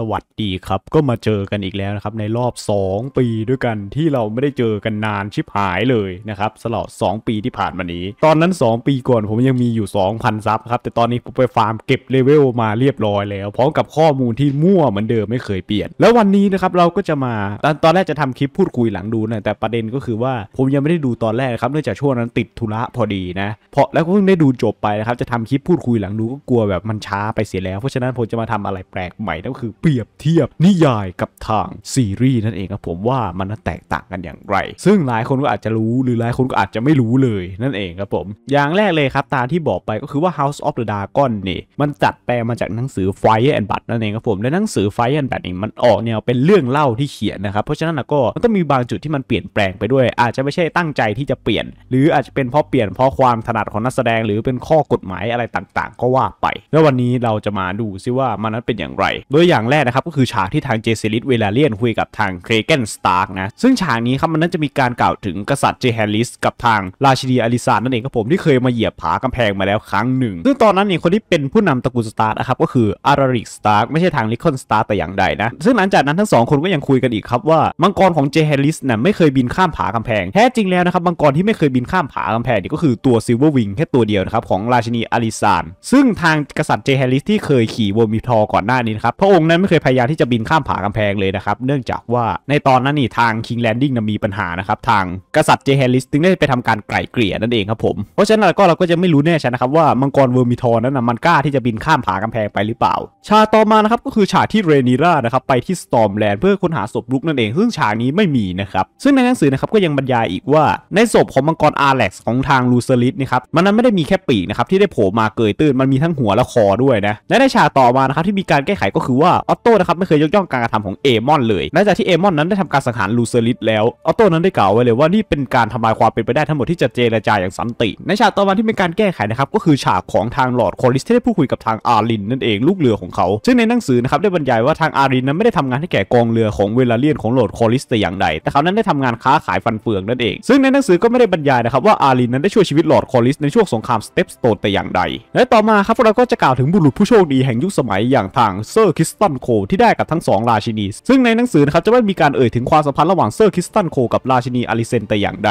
สวัสดีครับ ก็มาเจอกันอีกแล้วนะครับในรอบ 2 ปีด้วยกันที่เราไม่ได้เจอกันนานชิบหายเลยนะครับตลอด2ปีที่ผ่านมานี้ ตอนนั้น 2 ปีก่อนผมยังมีอยู่2,000ซับครับแต่ตอนนี้ผมไปฟาร์มเก็บเลเวลมาเรียบร้อยแล้วพร้อมกับข้อมูลที่มั่วเหมือนเดิมไม่เคยเปลี่ยน แล้ววันนี้นะครับเราก็จะมาตอนตอนแรกจะทำคลิปพูดคุยหลังดูนะแต่ประเด็นก็คือว่าผมยังไม่ได้ดูตอนแรกครับเนื่องจากช่วงนั้นติดธุระพอดีนะ เพราะแล้วก็เพิ่งได้ดูจบไปนะครับจะทำคลิปพูดคุยหลังดูก็กลัวแบบมันช้าไปเสียแล้วเพราะฉะนั้นผมจะมาทำอะไรแปลกใหม่ก็คือเปรียบเทียบนิยายกับทางซีรีส์นั่นเองครับผมว่ามันแตกต่างกันอย่างไร ซึ่งหลายคนก็อาจจะรู้หรือหลายคนก็อาจจะไม่รู้เลยนั่นเองครับผม อย่างแรกเลยครับตามที่บอกไปก็คือว่า House of the Dragon นี่มันจัดแปลมาจากหนังสือ Fire and Blood นั่นเองครับผมและหนังสือ Fire and Blood นี่มันออกแนวเป็นเรื่องเล่าที่เขียนนะครับเพราะฉะนั้นก็มันต้องมีบางจุดที่มันเปลี่ยนแปลงไปด้วย อาจจะไม่ใช่ตั้งใจที่จะเปลี่ยน หรืออาจจะเป็นเพราะเปลี่ยนเพราะความถนัดของนักแสดง หรือเป็นข้อกฎหมายอะไรต่าง ๆ ก็ว่าไปแล้ววันนี้เราจะมาดูซิว่ามันนั้นเป็นอย่างไรโดยอย่างรแรกนะครับก็คือฉากที่ทางเจสซลิสเวลาเลียนคุยกับทางเครเกนสตาร์กนะซึ่งฉากนี้ครับมันนั้นจะมีการกล่าวถึงกษัตริย์เจแฮลิสกับทางราชินีอลิซานนั่นเองครับผมที่เคยมาเหยียบผากำแพงมาแล้วครั้งหนึ่ง ซึ่งตอนนั้นเนี่ยคนที่เป็นผู้นำตระกูลสตาร์นะครับก็คืออาราริกสตาร์กไม่ใช่ทางลิคอนสตาร์แต่อย่างใดนะซึ่งหลังจากนั้นทั้งสองคนก็ยังคุยกันอีกครับว่ามังกรของเจแฮลิสน่ะไม่เคยบินข้ามผากำแพงแท้จริงแล้วนะครับมังกรที่ไม่เคยบินข้ามผากำแพงนี่ก็คือตัวซิลเวอร์วิงแค่ตัวเดียวนะครับของราชินีอลิซานซึ่งทางกษัตริย์เจแฮลิสที่เคยขี่วอมิทอก่อนหน้านี้ครับพระองค์นั้นไม่เคยพยายามที่จะบินข้ามผากำแพงเลยนะครับ เนื่องจากว่าในตอนนั้นนี่ทางคิงแลนดิ้งมีปัญหานะครับ ทางกษัตริย์เจแฮลิสจึงได้ไปทำการไกล่เกลี่ยนั่นเองครับผม เพราะฉะนั้นก็เราก็จะไม่รู้แน่ชัดนะครับว่า มังกรเวอร์มิทอนนั้นนะมันกล้าที่จะบินข้ามผากำแพงไปหรือเปล่า ฉากต่อมานะครับก็คือฉากที่เรนีร่านะครับไปที่สตอมแลนด์เพื่อค้นหาศพลุกนั่นเอง ซึ่งฉากนี้ไม่มีนะครับ ซึ่งในหนังสือนะครับก็ยังบรรยายอีกว่าในศพของมังกรอาร์เล็กซ์ของทางลูเซลิสนะครับ มันนั้นไม่ได้มีแค่ปีกนะครับที่ได้โผล่มาเกยตื้นมันมีทั้งหัวและคอด้วยนะและในฉากต่อมานะครับที่มีการแก้ไขก็คือว่าอตโต้นะครับไม่เคยยกย่องการกระทำของเอมอนเลยหลังจากที่เอมอนนั้นได้ทำการสังหารลูเซอริสแล้ว ออตโต้ นั้นได้กล่าวไว้เลยว่า นี่เป็นการทำลายความเป็นไปได้ทั้งหมดที่จะเจรจาอย่างสันติ ในฉากต่อมาที่เป็นการแก้ไขนะครับ ก็คือฉากของทางหลอดคอริสที่ได้พูดคุยกับทางอารินนั่นเองลูกเรือของเขาซึ่งในหนังสือนะครับได้บรรยายว่าทางอารินนั้นไม่ได้ทำงานให้แก่กองเรือของเวลาเลียนของหลอดคอริสแต่อย่างใดแต่เขานั้นได้ทำงานค้าขายฟันเฟืองนั่นเองซึ่งในหนังสือก็ไม่ได้บรรยายนะครับว่าอารินนั้นได้ช่วยชีวิตหลอดคอริสในช่วงสงครามสเตปสโตนแต่อย่างใด และต่อมาครับเราก็จะกล่าวถึงบุรุษผู้โชคดีแห่งยุคสมัยอย่างทางเซอร์คิสตันโคที่ได้กับทั้ง 2 ราชินี ซึ่งในหนังสือนะครับ จะไม่มีการเอ่ยถึงความสัมพันธ์ระหว่างเซอร์คิสตันโคกับราชินีอลิเซนแต่อย่างใด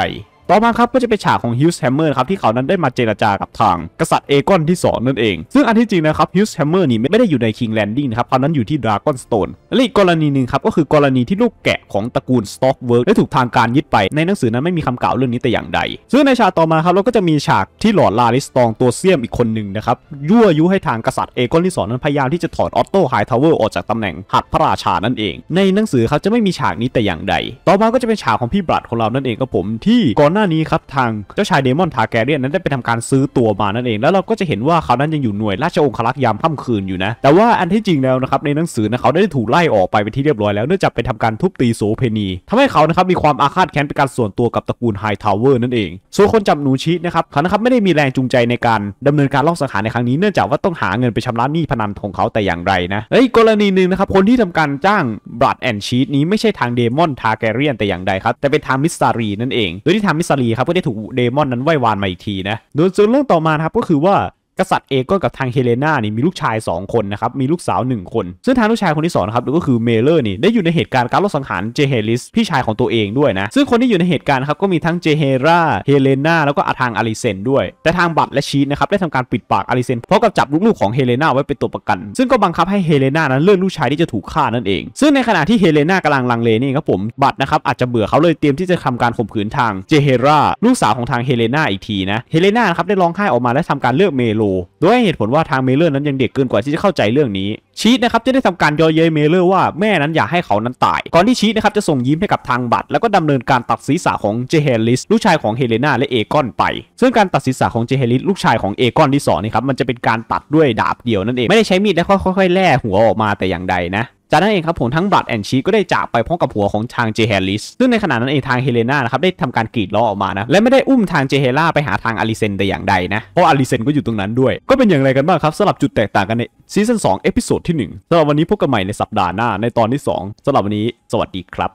ต่อมาครับก็จะเป็นฉากของฮิวส์แฮมเมอร์ครับที่เขานั้นได้มาเจรจากับทางกษัตริย์เอกอนที่ 2 นั่นเอง ซึ่งอันที่จริงนะครับฮิวส์แฮมเมอร์นี่ไม่ได้อยู่ในคิงแลนดิ้งครับเขานั้นอยู่ที่ดราก้อนสโตนและอีกกรณีหนึ่งครับ ก็คือกรณีที่ลูกแกะของตระกูลสต็อกเวิร์กได้ถูกทางการยึดไปในหนังสือนั้นไม่มีคำกล่าวเรื่องนี้แต่อย่างใด ซึ่งในฉากต่อมาครับเราก็จะมีฉากที่หลอดลาลิสตองตัวเสี้ยมอีกคนหนึ่งนะครับยั่วยุให้ทางกษัตริย์เอกอนที่2 นั้นพยายามที่จะถอดออตโต้ไฮทาวเวอร์ออกจากตำแหน่งหัดพระราชานั่นเอง ในหนังสือรับจะไม่มีฉากนี้แต่อย่างใด ต่อมาก็จะเป็นฉากของพี่บรัดของเรานั่นเองครับผม ที่ก่อนหน้านี้ครับทางเจ้าชายเดมอนทาแกเรียนนั้นได้ไปทำการซื้อตัวมานั่นเองแล้วเราก็จะเห็นว่าเขานั้นยังอยู่หน่วย ราชองครักษ์ยามค่ำคืนอยู่นะแต่ว่าอันที่จริงแล้วนะครับในหนังสือนะเขาได้ถูกไล่ออกไปเป็นที่เรียบร้อยแล้วเนื่องจากไปทำการทุบตีโสเพณี ทำให้เขานะครับมีความอาฆาตแค้นเป็นการส่วนตัวกับตระกูลไฮทาวเวอร์นั่นเองส่วนคนจับหนูชีนะครับเขานะครับไม่ได้มีแรงจูงใจในการดำเนินการลอกสังหารในครั้งนี้เนื่องจากว่าต้องหาเงินไปชำระหนี้พนันของเขาแต่อย่างไรนะเอ้กรณีหนึ่งนะครับคนที่ทำการจ้างบลัดแอนชีตนี้ไม่ใช่ทางเดมอนทาแกเรียนแต่อย่างใดครับแต่เป็นทางมิสซารีนั่นเองโดยที่ทางมิิสซารีครับก็ได้ถูกเดมอนนั้นไหว้วานมาอีกทีนะโดยส่วนเรื่องต่อมาครับก็คือว่ากษัตริย์เองก็กับทางเฮเลนานี่มีลูกชาย2คนนะครับมีลูกสาว1คน ซึ่งทางลูกชายคนที่2นะครับก็คือเมเลอร์นี่ได้อยู่ในเหตุการณ์การลอบสังหารเจเฮลิสพี่ชายของตัวเองด้วยนะซึ่งคนที่อยู่ในเหตุการณ์ครับก็มีทั้งเจเฮราเฮเลนาแล้วก็อาทางอาริเซนด้วย แต่ทางบัตและชีตนะครับได้ทำการปิดปากอาริเซนเพราะกับจับลูกๆของเฮเลนาไว้เป็นตัวประกันซึ่งก็บังคับให้เฮเลนานั้นเลื่อนลูกชายที่จะถูกฆ่านั่นเองซึ่งในขณะที่เฮเลนากำลังลังเลนี่ครับผมบัตนะครับอาจจะเบื่อเขาเลยเตรียมที่จะทำการข่มขืนทางเจเฮราลูกสาวของทางเฮเลนาอีกทีนะเฮเลนาครับได้ร้องไห้ออกมาและทำการเลือกเมโลโดยเหตุผลว่าทางเมเลอร์นั้นยังเด็กเกินกว่าที่จะเข้าใจเรื่องนี้ชีตนะครับจะได้ทำการยอเยเมเลอร์ว่าแม่นั้นอยากให้เขานั้นตายก่อนที่ชีตนะครับจะส่งยิ้มให้กับทางบัตรแล้วก็ดำเนินการตัดศีรษะของเจเฮลิสลูกชายของเฮเลนาและเอกอนไปซึ่งการตัดศีรษะของเจเฮลิสลูกชายของเอกอนที่สองนี่ครับมันจะเป็นการตัดด้วยดาบเดียวนั่นเองไม่ได้ใช้มีดแล้วค่อยๆแล่หัวออกมาแต่อย่างใดนะจากนั้นเองครับผมทั้งบัตแอนชี ก็ได้จากไปพร้อมกับหัวของทางเจเฮลิส ซึ่งในขณะนั้นเองทางเฮเลนานะครับ ได้ทำการกรีดล้อออกมานะ และไม่ได้อุ้มทางเจเฮล่าไปหาทางอลิเซนแต่อย่างใดนะ เพราะอลิเซนก็อยู่ตรงนั้นด้วย ก็เป็นอย่างไรกันบ้างครับสำหรับจุดแตกต่างกันในซีซั่นงเอพิโซดที่ 1สำหรับวันนี้พบกันใหม่ในสัปดาห์หน้าในตอนที่ 2สำหรับวันนี้สวัสดีครับ